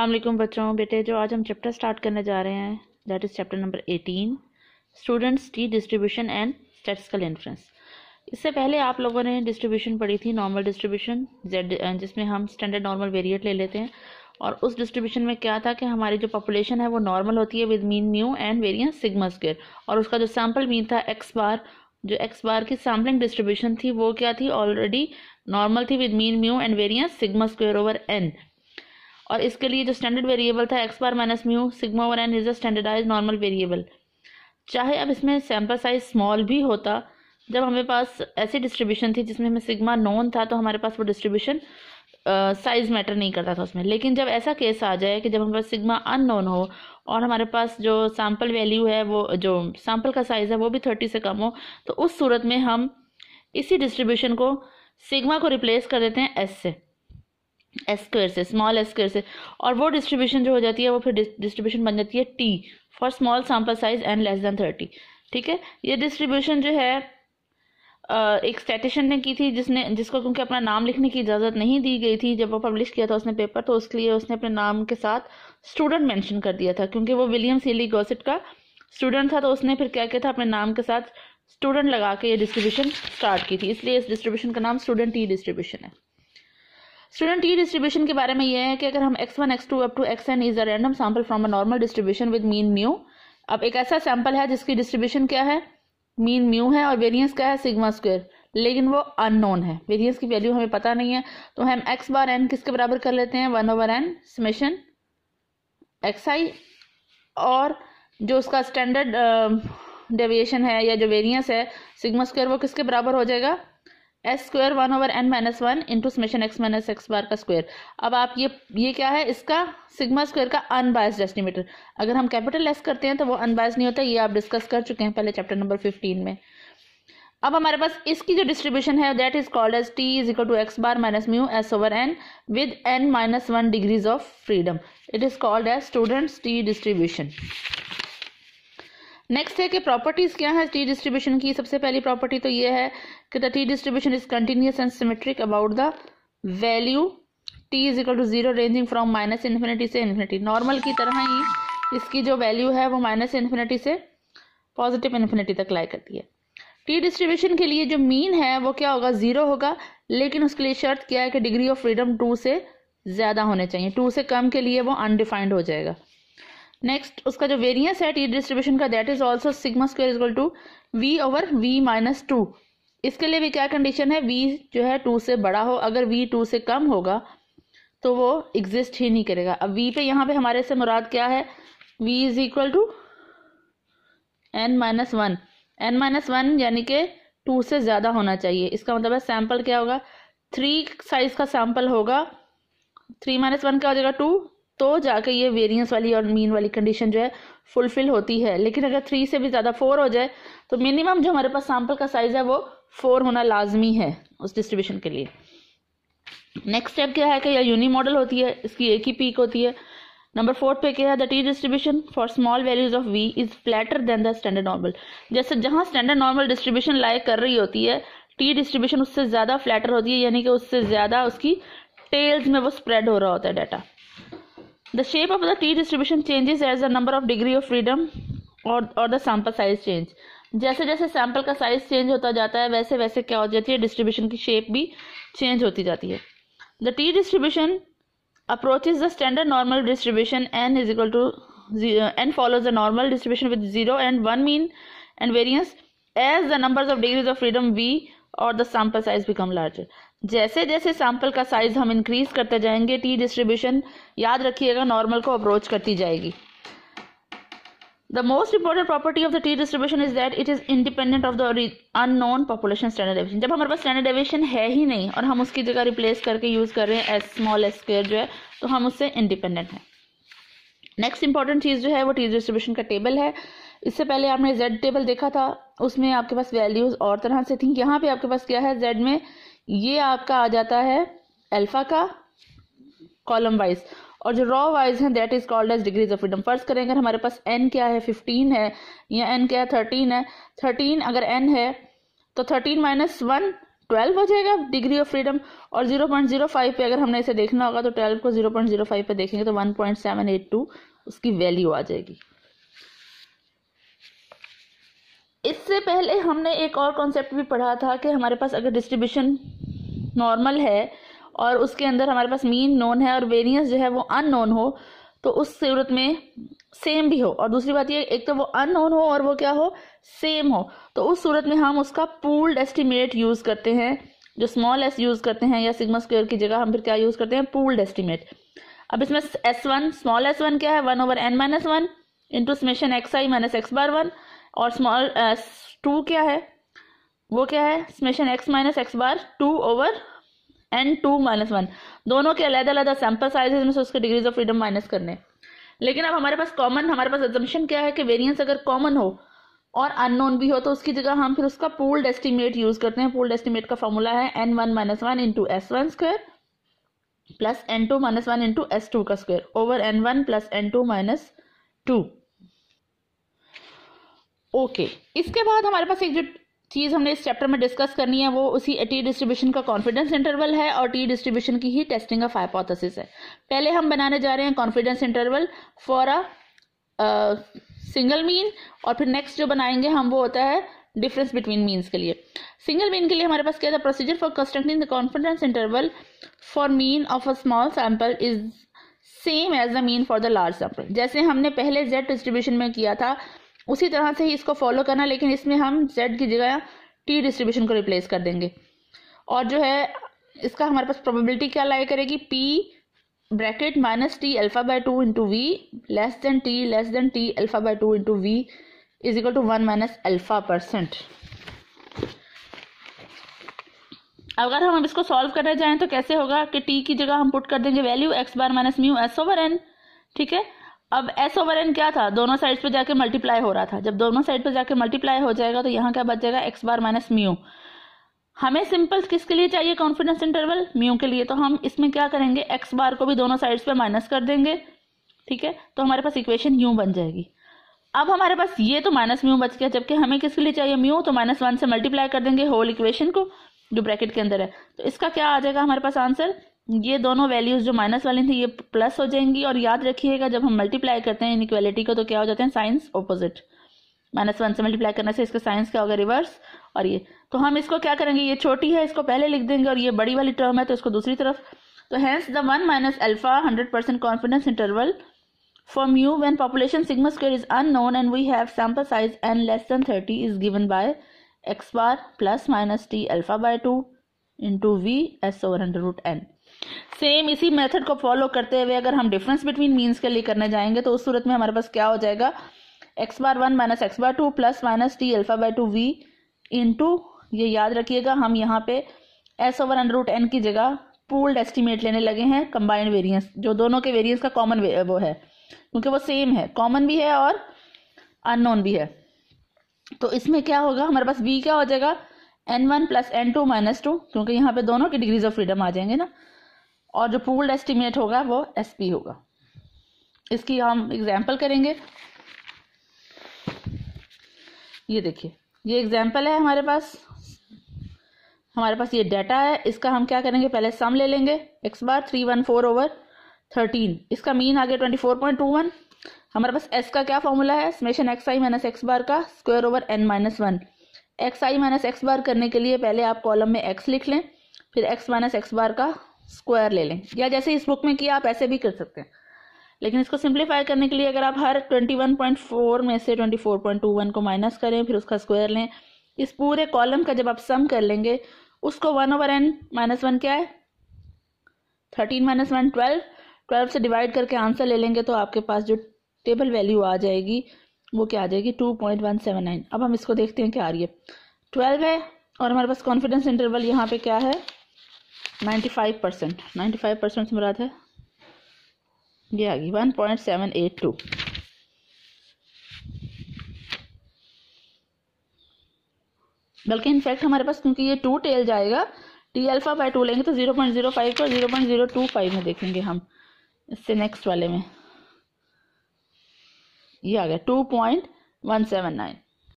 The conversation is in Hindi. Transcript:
अल्लाम बच्चों बेटे जो आज हम चैप्टर स्टार्ट करने जा रहे हैं that is chapter number eighteen students T distribution and statical inference इससे पहले आप लोगों ने डिस्ट्रीब्यूशन पढ़ी थी नॉर्मल डिस्ट्रीब्यूशन जेड जिसमें हम स्टैंडर्ड नॉर्मल वेरिएट ले लेते हैं और उस डिस्ट्रीब्यूशन में क्या था कि हमारी जो पॉपुलेशन है वो नॉर्मल होती है with mean mu and variance sigma square और उसका जो सैम्पल मीन था एक्स बार जो एक्स बार की सैम्पलिंग डिस्ट्रीब्यूशन थी वो क्या थी ऑलरेडी नॉर्मल थी with mean mu and variance sigma square over N और इसके लिए जो स्टैंडर्ड वेरिएबल था X bar minus mu sigma one N is a standardize normal variable चाहे अब इसमें सैम्पल साइज स्मॉल भी होता जब हमारे पास ऐसी डिस्ट्रीब्यूशन थी जिसमें हमें सिग्मा नॉन था तो हमारे पास वो डिस्ट्रीब्यूशन साइज मैटर नहीं करता था उसमें लेकिन जब ऐसा केस आ जाए कि जब हमारे पास सिग्मा नॉन हो और हमारे पास जो सैम्पल वैल्यू है वो जो सैम्पल का साइज़ है वो भी थर्टी से कम हो तो उस सूरत में हम इसी डिस्ट्रीब्यूशन को सिग्मा को रिप्लेस कर देते हैं एस से स्क्वेयर से स्मॉल स्क्वेयर से और वो डिस्ट्रीब्यूशन जो हो जाती है वो फिर डिस्ट्रीब्यूशन बन जाती है T for small sample size and less than thirty ठीक है ये डिस्ट्रीब्यूशन जो है एक स्टैटिशन ने की थी जिसने जिसको क्योंकि अपना नाम लिखने की इजाज़त नहीं दी गई थी जब वो पब्लिश किया था उसने पेपर तो उसके लिए उसने अपने नाम के साथ स्टूडेंट मेंशन कर दिया था क्योंकि वो विलियम सीली गोसिट का स्टूडेंट था तो उसने फिर क्या किया था अपने नाम के साथ स्टूडेंट लगा के ये डिस्ट्रीब्यूशन स्टार्ट की थी इसलिए इस डिस्ट्रीब्यूशन का नाम स्टूडेंट ई डिस्ट्रीब्यूशन है स्टूडेंट ई डिस्ट्रीब्यूशन के बारे में यह है कि अगर हम X one X two up to X N is a random sample from a normal distribution with mean mu अब एक ऐसा सैम्पल है जिसकी डिस्ट्रीब्यूशन क्या है मीन म्यू है और वेरियंस क्या है सिग्मा स्क्वेयर लेकिन वो अननोन है वेरियंस की वैल्यू हमें पता नहीं है तो हम एक्स बार एन किसके बराबर कर लेते हैं one over N summation X I और जो उसका स्टैंडर्ड डेविएशन है या जो वेरियंस है सिग्मा स्क्वेयर वो किसके बराबर हो जाएगा S square one over N minus one into summation X minus x bar का स्क्वायर अब आप ये ये क्या है इसका सिग्मा स्क्वायर का अनबायस एस्टिमेटर अगर हम कैपिटल एस करते हैं तो वो अनबायस नहीं होता ये आप डिस्कस कर चुके हैं पहले चैप्टर नंबर फिफ्टीन में अब हमारे पास इसकी जो डिस्ट्रीब्यूशन है that is called as T is equal to X bar minus mu S over N with N minus one degrees of freedom it is called as students T distribution next है कि प्रॉपर्टीज क्या है टी डिस्ट्रीब्यूशन की सबसे पहली प्रॉपर्टी तो ये है कि the T distribution is continuous and symmetric about the value T is equal to zero ranging from minus infinity से इन्फिनिटी नॉर्मल की तरह ही इसकी जो वैल्यू है वो माइनस इन्फिनिटी से पॉजिटिव इन्फिनिटी तक लाई करती है टी डिस्ट्रीब्यूशन के लिए जो मीन है वो क्या होगा जीरो होगा लेकिन उसके लिए शर्त क्या है कि डिग्री ऑफ फ्रीडम टू से ज़्यादा होने चाहिए टू से कम के लिए वो अनडिफाइंड हो जाएगा नेक्स्ट उसका जो वेरियंस है टी डिस्ट्रीब्यूशन का that is also sigma square is to V over V minus two इसके लिए भी क्या कंडीशन है वी जो है टू से बड़ा हो अगर वी टू से कम होगा तो वो एग्जिस्ट ही नहीं करेगा अब वी पे यहाँ पे हमारे से मुराद क्या है V is equal to N minus one N minus one यानी कि टू से ज़्यादा होना चाहिए इसका मतलब है सैम्पल क्या होगा थ्री साइज का सैम्पल होगा थ्री माइनस वन क्या हो जाएगा टू तो जाकर ये वेरियंस वाली और मीन वाली कंडीशन जो है फुलफिल होती है लेकिन अगर थ्री से भी ज़्यादा फोर हो जाए तो मिनिमम जो हमारे पास सैम्पल का साइज़ है वो फोर होना लाजमी है उस डिस्ट्रीब्यूशन के लिए नेक्स्ट स्टेप क्या है कि यह यूनी मॉडल होती है इसकी एक ही पीक होती है नंबर फोर्थ पे क्या है the T distribution for small values of V is flatter than the standard normal जैसे जहाँ स्टैंडर्ड नॉर्मल डिस्ट्रीब्यूशन लाइक कर रही होती है टी डिस्ट्रीब्यूशन उससे ज़्यादा फ्लैटर होती है यानी कि उससे ज़्यादा उसकी टेल्स में वो स्प्रेड हो रहा होता है data The shape of the t-distribution changes as the number of degree of freedom और और द सैम्पल साइज चेंज जैसे जैसे सैम्पल का साइज चेंज होता जाता है वैसे वैसे क्या हो जाती है डिस्ट्रीब्यूशन की शेप भी चेंज होती जाती है the T distribution approaches the standard normal distribution N is equal to N follows the normal distribution with zero and one mean and variance as the numbers of degrees of freedom V और the sample size become larger जैसे जैसे सैंपल का साइज हम इंक्रीज करते जाएंगे टी डिस्ट्रीब्यूशन याद रखिएगा नॉर्मल को अप्रोच करती जाएगी the most important property of the T distribution is that it is independent of the unknown population standard deviation जब हमारे पास स्टैंडर्ड डेविएशन है ही नहीं और हम उसकी जगह रिप्लेस करके यूज कर रहे हैं एस स्मॉल एस स्क्र जो है तो हम उससे इंडिपेंडेंट हैं नेक्स्ट इंपॉर्टेंट चीज़ जो है वो टी डिस्ट्रीब्यूशन का टेबल है इससे पहले आपने जेड टेबल देखा था उसमें आपके पास वैल्यूज और तरह से थी यहाँ पे आपके पास क्या है जेड में ये आपका आ जाता है अल्फा का कॉलम वाइज और जो रॉ वाइज हैं that is called as degrees of freedom first करें अगर हमारे पास एन क्या है फिफ्टीन है या एन क्या है थर्टीन है थर्टीन अगर एन है तो थर्टीन माइनस वन ट्वेल्व हो जाएगा डिग्री ऑफ फ्रीडम और जीरो पॉइंट जीरो फाइव पे अगर हमने इसे देखना होगा तो ट्वेल्व को जीरो पॉइंट जीरो फाइव पे देखेंगे तो one point seven eight two उसकी वैल्यू आ जाएगी इससे पहले हमने एक और कॉन्सेप्ट भी पढ़ा था कि हमारे पास अगर डिस्ट्रीब्यूशन नॉर्मल है और उसके अंदर हमारे पास मीन नोन है और वेरियंस जो है वो अननोन हो तो उस सूरत में सेम भी हो और दूसरी बात ये एक तो वो अननोन हो और वो क्या हो सेम हो तो उस सूरत में हम उसका पूल्ड एस्टिमेट यूज़ करते हैं जो स्मॉल एस यूज़ करते हैं या सिग्मा स्क्वेयर की जगह हम फिर क्या यूज़ करते हैं पूल्ड एस्टिमेट अब इसमें S one small S one क्या है one over N minus one into summation X आई माइनस एक्स बार वन और स्मॉल टू uh, क्या है वो क्या है summation X minus x bar two over N two minus one दोनों के अलग अलग सैम्पल साइज में से उसके डिग्रीज ऑफ फ्रीडम माइनस करने लेकिन अब हमारे पास कॉमन हमारे पास एजम्पन क्या है कि वेरियंस अगर कॉमन हो और अननोन भी हो तो उसकी जगह हम फिर उसका पूल एस्टिमेट यूज करते हैं पूल एस्टिमेट का फॉर्मूला है N one minus one into S one square plus N two minus one into S two का square over N one plus N two minus two okay इसके बाद हमारे पास एक जो चीज़ हमने इस चैप्टर में डिस्कस करनी है वो उसी टी डिस्ट्रीब्यूशन का कॉन्फिडेंस इंटरवल है और टी डिस्ट्रीब्यूशन की ही टेस्टिंग ऑफ हाइपोथेसिस है पहले हम बनाने जा रहे हैं confidence interval for a single mean और फिर नेक्स्ट जो बनाएंगे हम वो होता है डिफरेंस बिटवीन मीन्स के लिए सिंगल मीन के लिए हमारे पास क्या था procedure for constructing the confidence interval for mean of a small sample is same as the mean for the large sample जैसे हमने पहले जेड डिस्ट्रीब्यूशन में किया था उसी तरह से ही इसको फॉलो करना लेकिन इसमें हम जेड की जगह टी डिस्ट्रीब्यूशन को रिप्लेस कर देंगे और जो है इसका हमारे पास प्रोबेबिलिटी क्या लाई करेगी P bracket minus T alpha by two into V less than T less than T alpha by two into V is equal to one minus alpha percent अगर हम अब इसको सॉल्व करने जाए तो कैसे होगा कि टी की जगह हम पुट कर देंगे value x bar minus mu S over n ठीक है अब एस ओवर एन क्या था दोनों साइड्स पे जाके मल्टीप्लाई हो रहा था जब दोनों साइड पे जाके मल्टीप्लाई हो जाएगा तो यहाँ क्या बच जाएगा एक्स बार माइनस म्यू हमें सिंपल किसके लिए चाहिए कॉन्फिडेंस इंटरवल म्यू के लिए तो हम इसमें क्या करेंगे एक्स बार को भी दोनों साइड्स पे माइनस कर देंगे ठीक है तो हमारे पास इक्वेशन यू बन जाएगी अब हमारे पास ये तो माइनस म्यू बच गया जबकि हमें किसके लिए चाहिए म्यू तो माइनस वन से मल्टीप्लाई कर देंगे होल इक्वेशन को जो ब्रैकेट के अंदर है तो इसका क्या आ जाएगा हमारे पास आंसर ये दोनों वैल्यूज जो माइनस वाली थी ये प्लस हो जाएंगी और याद रखिएगा जब हम मल्टीप्लाई करते हैं इनक्वालिटी को तो क्या हो जाते हैं साइंस ऑपोजिट माइनस वन से मल्टीप्लाई करने से इसका साइंस क्या होगा रिवर्स और ये तो हम इसको क्या करेंगे ये छोटी है इसको पहले लिख देंगे और ये बड़ी वाली टर्म है तो इसको दूसरी तरफ तो hence the one minus alpha hundred percent confidence interval from u when population sigma square is and we we have sample size n less than 30 is given by x bar plus minus t alpha by 2 into v s over under root and same इसी मेथड को फॉलो करते हुए अगर हम डिफरेंस बिटवीन मीन्स के लिए करने जाएंगे तो उस सूरत में हमारे पास क्या हो जाएगा x bar one minus x bar two plus minus T alpha by two v into ये याद रखिएगा हम यहाँ पे s over under root n की जगह पूल्ड एस्टिमेट लेने लगे हैं कंबाइंड वेरियंस जो दोनों के वेरियंस का कॉमन वो है क्योंकि वो सेम है कॉमन भी है और अननोन भी है तो इसमें क्या होगा हमारे पास वी क्या हो जाएगा n one plus N two minus two क्योंकि यहाँ पे दोनों की डिग्रीज ऑफ फ्रीडम आ जाएंगे ना और जो पूल्ड एस्टिमेट होगा वो एस पी होगा इसकी हम एग्जाम्पल करेंगे ये देखिए ये एग्जाम्पल है हमारे पास हमारे पास ये डाटा है इसका हम क्या करेंगे पहले सम ले लेंगे x bar three one four over thirteen इसका मीन आ गया twenty four point two one हमारे पास एस का क्या फॉर्मूला है स्मेशन एक्स आई माइनस एक्स बार का square over N minus one x आई माइनस एक्स बार करने के लिए पहले आप कॉलम में एक्स लिख लें फिर एक्स माइनस एक्स बार का स्क्वायर ले लें या जैसे इस बुक में किया आप ऐसे भी कर सकते हैं लेकिन इसको सिंप्लीफाई करने के लिए अगर आप हर 21.4 में से 24.21 को माइनस करें फिर उसका स्क्वायर लें इस पूरे कॉलम का जब आप सम कर लेंगे उसको one over N minus one क्या है thirteen minus one twelve twelve से डिवाइड करके आंसर ले लेंगे तो आपके पास जो टेबल वैल्यू आ जाएगी वो क्या आ जाएगी two point one seven nine अब हम इसको देखते हैं क्या आ रही है ट्वेल्व है और हमारे पास कॉन्फिडेंस इंटरवल यहाँ पे क्या है ninety five percent ninety five percent से मुराद है ये आ गई one point seven eight two बल्कि इनफैक्ट हमारे पास क्योंकि ये टू टेल जाएगा टी अल्फ़ा बाय टू लेंगे तो जीरो पॉइंट जीरो फाइव को zero point zero two five में देखेंगे हम इससे नेक्स्ट वाले में ये आ गया two point one seven nine